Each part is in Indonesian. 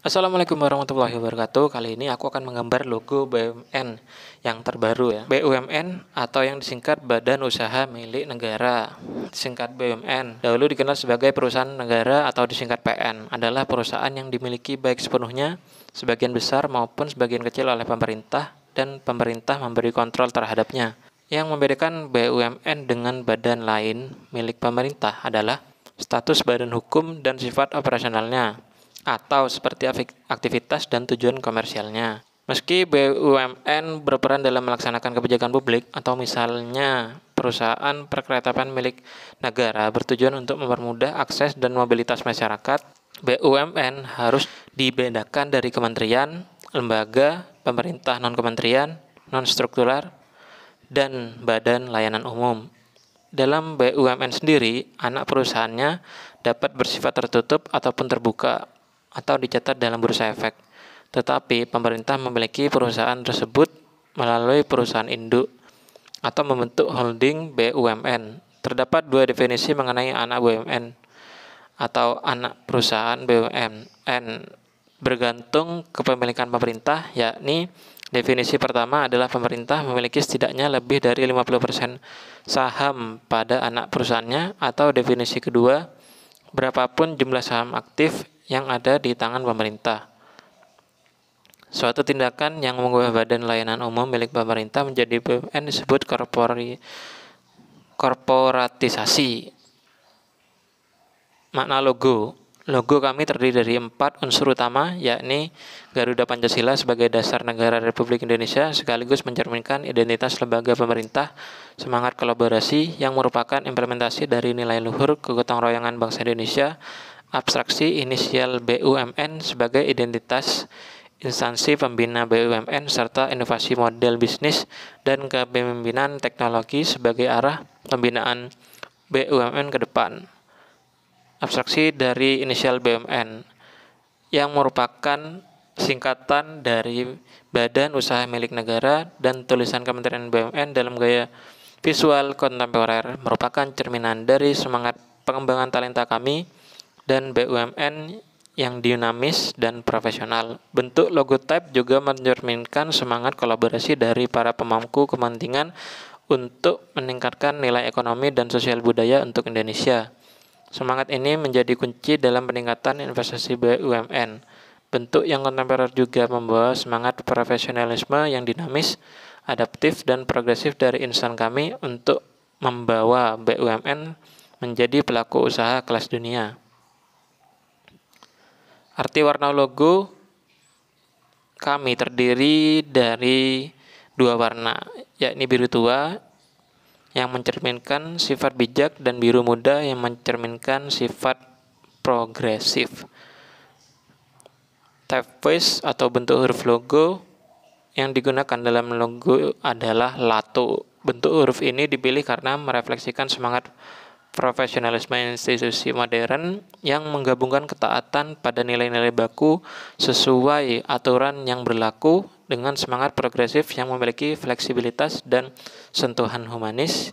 Assalamualaikum warahmatullahi wabarakatuh. Kali ini aku akan menggambar logo BUMN yang terbaru ya. BUMN atau yang disingkat Badan Usaha Milik Negara, singkat BUMN. Dahulu dikenal sebagai perusahaan negara atau disingkat PN, adalah perusahaan yang dimiliki baik sepenuhnya, sebagian besar maupun sebagian kecil oleh pemerintah dan pemerintah memberi kontrol terhadapnya. Yang membedakan BUMN dengan badan lain milik pemerintah adalah status badan hukum dan sifat operasionalnya atau seperti aktivitas dan tujuan komersialnya. Meski BUMN berperan dalam melaksanakan kebijakan publik atau misalnya perusahaan perkeretaapian milik negara bertujuan untuk mempermudah akses dan mobilitas masyarakat, BUMN harus dibedakan dari kementerian, lembaga, pemerintah non-kementerian, non-struktural, dan badan layanan umum. Dalam BUMN sendiri, anak perusahaannya dapat bersifat tertutup ataupun terbuka atau dicatat dalam bursa efek. Tetapi pemerintah memiliki perusahaan tersebut melalui perusahaan induk atau membentuk holding BUMN. Terdapat dua definisi mengenai anak BUMN atau anak perusahaan BUMN bergantung kepemilikan pemerintah, yakni Definisi pertama adalah pemerintah memiliki setidaknya lebih dari 50% saham pada anak perusahaannya atau definisi kedua berapapun jumlah saham aktif yang ada di tangan pemerintah. Suatu tindakan yang mengubah badan layanan umum milik pemerintah menjadi BUMN disebut korpori, korporatisasi. Makna logo Logo kami terdiri dari empat unsur utama, yakni Garuda Pancasila sebagai dasar negara Republik Indonesia, sekaligus mencerminkan identitas lembaga pemerintah, semangat kolaborasi yang merupakan implementasi dari nilai luhur kegotong royongan bangsa Indonesia, abstraksi inisial BUMN sebagai identitas instansi pembina BUMN serta inovasi model bisnis dan kepemimpinan teknologi sebagai arah pembinaan BUMN ke depan. Abstraksi dari inisial BUMN yang merupakan singkatan dari Badan Usaha Milik Negara dan tulisan Kementerian BUMN dalam gaya visual kontemporer merupakan cerminan dari semangat pengembangan talenta kami dan BUMN yang dinamis dan profesional. Bentuk logo type juga mencerminkan semangat kolaborasi dari para pemangku kepentingan untuk meningkatkan nilai ekonomi dan sosial budaya untuk Indonesia. Semangat ini menjadi kunci dalam peningkatan investasi BUMN. Bentuk yang kontemporer juga membawa semangat profesionalisme yang dinamis, adaptif, dan progresif dari insan kami untuk membawa BUMN menjadi pelaku usaha kelas dunia. Arti warna logo kami terdiri dari dua warna, yakni biru tua yang mencerminkan sifat bijak dan biru muda yang mencerminkan sifat progresif. Typeface atau bentuk huruf logo yang digunakan dalam logo adalah lato. Bentuk huruf ini dipilih karena merefleksikan semangat profesionalisme institusi modern yang menggabungkan ketaatan pada nilai-nilai baku sesuai aturan yang berlaku dengan semangat progresif yang memiliki fleksibilitas dan sentuhan humanis.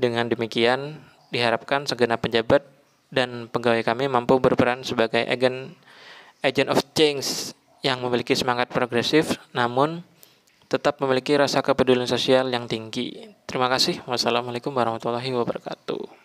Dengan demikian, diharapkan segenap pejabat dan pegawai kami mampu berperan sebagai agent agent of change yang memiliki semangat progresif namun tetap memiliki rasa kepedulian sosial yang tinggi. Terima kasih. Wassalamualaikum warahmatullahi wabarakatuh.